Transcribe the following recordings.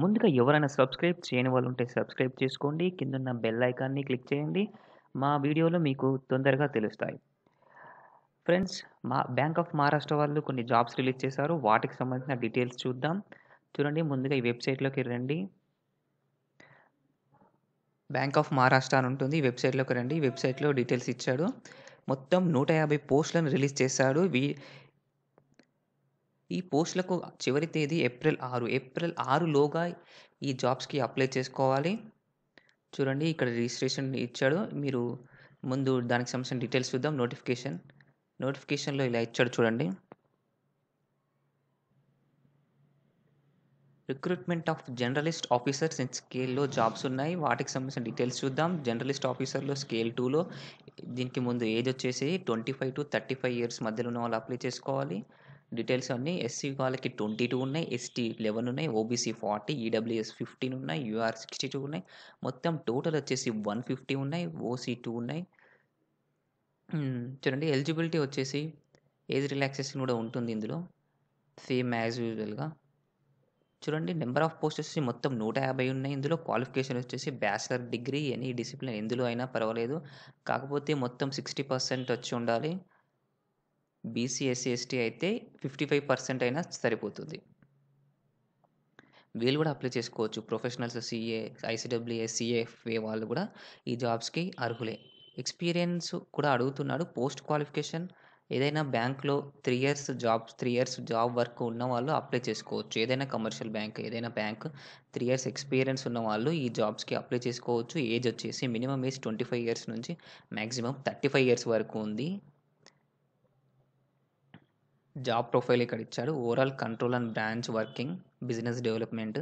ముందుగా ఎవరైనా సబ్స్క్రైబ్ చేయని వాళ్ళు ఉంటే సబ్స్క్రైబ్ చేసుకోండి కిందన్న బెల్ ఐకాన్ని క్లిక్ చేయండి మా వీడియోలు మీకు తొందరగా తెలుస్తాయి ఫ్రెండ్స్ మా బ్యాంక్ ఆఫ్ మహారాష్ట్ర వాళ్ళు కొన్ని జాబ్స్ రిలీజ్ చేశారు వాటికి సంబంధించిన డీటెయిల్స్ చూద్దాం చూడండి ముందుగా ఈ వెబ్సైట్లోకి రండి బ్యాంక్ ఆఫ్ మహారాష్ట్ర అని ఉంటుంది ఈ వెబ్సైట్లోకి రండి ఈ వెబ్సైట్లో డీటెయిల్స్ ఇచ్చాడు మొత్తం నూట యాభై పోస్టులను రిలీజ్ చేశాడు వీ ఈ పోస్టులకు చివరి తేదీ ఏప్రిల్ ఆరు ఏప్రిల్ ఆరులోగా ఈ జాబ్స్కి అప్లై చేసుకోవాలి చూడండి ఇక్కడ రిజిస్ట్రేషన్ ఇచ్చాడు మీరు ముందు దానికి సంబంధించిన డీటెయిల్స్ చూద్దాం నోటిఫికేషన్ నోటిఫికేషన్లో ఇలా ఇచ్చాడు చూడండి recruitment of journalist officers in స్కేల్లో జాబ్స్ ఉన్నాయి వాటికి సంబంధించిన డీటెయిల్స్ చూద్దాం జర్నలిస్ట్ ఆఫీసర్లో స్కేల్ టూలో దీనికి ముందు ఏజ్ వచ్చేసి twenty five to thirty five years మధ్యలో ఉన్న వాళ్ళు అప్లై చేసుకోవాలి డీటెయిల్స్ అన్నీ ఎస్సీ వాళ్ళకి ట్వంటీ టూ ఉన్నాయి ఎస్టీ లెవెన్ ఉన్నాయి ఓబీసీ ఫార్టీ ఈడబ్ల్యూఎస్ ఫిఫ్టీన్ ఉన్నాయి యూఆర్ సిక్స్టీ టూ ఉన్నాయి మొత్తం టోటల్ వచ్చేసి వన్ ఫిఫ్టీ ఉన్నాయి ఓసీ టూ ఉన్నాయి చూడండి ఎలిజిబిలిటీ వచ్చేసి ఏజ్ రిలాక్సేషన్ కూడా ఉంటుంది ఇందులో సేమ్ యాజ్ యూజువల్గా చూడండి నెంబర్ ఆఫ్ పోస్ట్ వచ్చేసి మొత్తం నూట యాభై ఉన్నాయి ఇందులో క్వాలిఫికేషన్ వచ్చేసి బ్యాచిలర్ డిగ్రీ ఎనీ డిసిప్లిన్ ఎందులో అయినా పర్వాలేదు కాకపోతే మొత్తం సిక్స్టీ పర్సెంట్ వచ్చి ఉండాలి బీసీ ఎస్సీ ఎస్టీ అయితే ఫిఫ్టీ ఫైవ్ పర్సెంట్ అయినా సరిపోతుంది వీళ్ళు కూడా అప్లై చేసుకోవచ్చు ప్రొఫెషనల్స్ సిఏ ఐసీడబ్ల్యూఏ సిఏఎఫ్ఏ వాళ్ళు కూడా ఈ జాబ్స్కి అర్హులే ఎక్స్పీరియన్స్ కూడా అడుగుతున్నాడు పోస్ట్ క్వాలిఫికేషన్ ఏదైనా బ్యాంక్లో three years job three years job work ఉన్న వాళ్ళు అప్లై చేసుకోవచ్చు ఏదైనా కమర్షియల్ బ్యాంక్ ఏదైనా బ్యాంక్ త్రీ ఇయర్స్ ఎక్స్పీరియన్స్ ఉన్న వాళ్ళు ఈ జాబ్స్కి అప్లై చేసుకోవచ్చు ఏజ్ వచ్చేసి minimum age twenty five years నుంచి మ్యాక్సిమం థర్టీ ఫైవ్ ఇయర్స్ వరకు ఉంది జాబ్ ప్రొఫైల్ ఇక్కడ ఇచ్చాడు overall control and branch working business development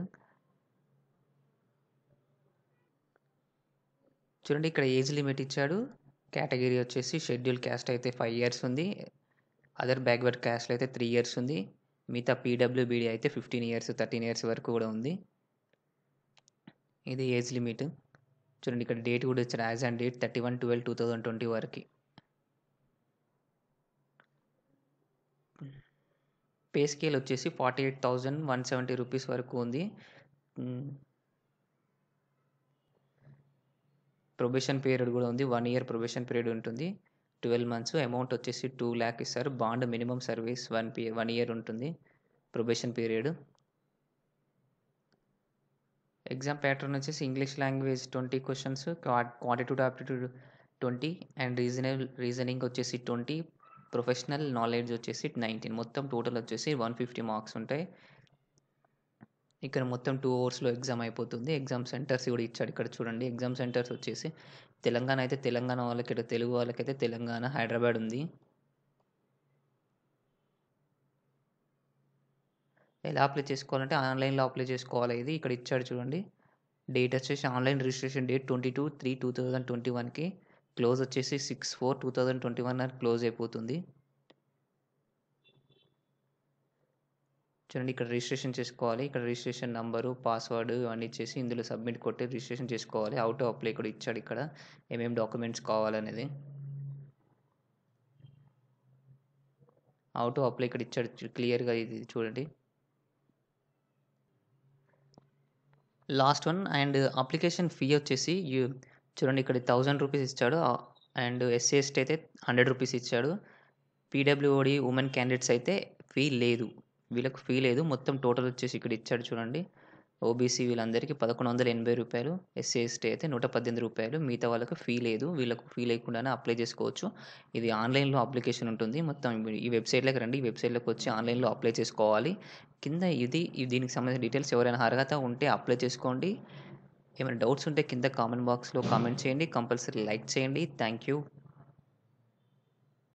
చూడండి ఇక్కడ ఏజ్ లిమిట్ ఇచ్చాడు కేటగిరీ వచ్చేసి షెడ్యూల్ క్యాస్ట్ అయితే ఫైవ్ ఇయర్స్ ఉంది అదర్ బ్యాక్వర్డ్ క్యాస్ట్లో అయితే త్రీ ఇయర్స్ ఉంది మిగతా పీడబ్ల్యూబిడి అయితే ఫిఫ్టీన్ ఇయర్స్ థర్టీన్ ఇయర్స్ వరకు కూడా ఉంది ఇది ఏజ్ లిమిట్ చూడండి ఇక్కడ డేట్ కూడా ఇచ్చారు as and date thirty one twelve two thousand twenty వరకు పే స్కేల్ వచ్చేసి forty eight thousand one seventy rupees వరకు ఉంది ప్రొబేషన్ పీరియడ్ కూడా ఉంది వన్ ఇయర్ ప్రొబేషన్ పీరియడ్ ఉంటుంది ట్వెల్వ్ మంత్స్ అమౌంట్ వచ్చేసి టూ ల్యాక్ ఇస్తారు బాండ్ మినిమం సర్వీస్ వన్ పీ వన్ ఇయర్ ఉంటుంది ప్రొబేషన్ పీరియడ్ ఎగ్జామ్ ప్యాటర్న్ వచ్చేసి English language twenty questions quantitative aptitude twenty and reasonable reasoning వచ్చేసి ట్వంటీ ప్రొఫెషనల్ నాలెడ్జ్ వచ్చేసి nineteen మొత్తం total వచ్చేసి వన్ ఫిఫ్టీ మార్క్స్ ఉంటాయి ఇక్కడ మొత్తం టూ అవర్స్లో ఎగ్జామ్ అయిపోతుంది ఎగ్జామ్ సెంటర్స్ కూడా ఇచ్చాడు ఇక్కడ చూడండి ఎగ్జామ్ సెంటర్స్ వచ్చేసి తెలంగాణ అయితే తెలంగాణ వాళ్ళకి ఇక్కడ తెలుగు వాళ్ళకైతే తెలంగాణ హైదరాబాద్ ఉంది ఎలా అప్లై చేసుకోవాలంటే ఆన్లైన్లో అప్లై చేసుకోవాలి ఇది ఇక్కడ ఇచ్చాడు చూడండి డేట్ వచ్చేసి online registration date twenty two three two thousand twenty వన్కి క్లోజ్ వచ్చేసి six four two thousand twenty one అని క్లోజ్ అయిపోతుంది చూడండి ఇక్కడ రిజిస్ట్రేషన్ చేసుకోవాలి ఇక్కడ రిజిస్ట్రేషన్ నంబరు పాస్వర్డ్ అన్నీ ఇచ్చేసి ఇందులో సబ్మిట్ కొట్టి రిజిస్ట్రేషన్ చేసుకోవాలి అవుట్ ఆఫ్ అప్లై కూడా ఇచ్చాడు ఇక్కడ ఏమేమి డాక్యుమెంట్స్ కావాలనేది అవుట్ ఆఫ్ అప్లై ఇక్కడ ఇచ్చాడు క్లియర్గా ఇది చూడండి last one and application fee వచ్చేసి చూడండి ఇక్కడ థౌజండ్ రూపీస్ ఇచ్చాడు అండ్ ఎస్సీ ఎస్టీ అయితే హండ్రెడ్ రూపీస్ ఇచ్చాడు పీడబ్ల్యూఓడి ఉమెన్ క్యాండిడేట్స్ అయితే ఫీ లేదు వీళ్ళకు ఫీ లేదు మొత్తం టోటల్ వచ్చేసి ఇక్కడ ఇచ్చాడు చూడండి ఓబీసీ వీళ్ళందరికీ పదకొండు వందల ఎనభై రూపాయలు ఎస్సీ ఎస్టీ అయితే నూట పద్దెనిమిది రూపాయలు మిగతా వాళ్ళకి ఫీ లేదు వీళ్ళకు ఫీ లేకుండానే అప్లై చేసుకోవచ్చు ఇది ఆన్లైన్లో అప్లికేషన్ ఉంటుంది మొత్తం ఈ వెబ్సైట్లోకి రండి ఈ వెబ్సైట్లోకి వచ్చి ఆన్లైన్లో అప్లై చేసుకోవాలి కింద ఇది దీనికి సంబంధించిన డీటెయిల్స్ ఎవరైనా అర్హత ఉంటే అప్లై చేసుకోండి ఏమైనా డౌట్స్ ఉంటే కింద కామెంట్ బాక్స్లో కామెంట్ చేయండి కంపల్సరీ లైక్ చేయండి థ్యాంక్ యూ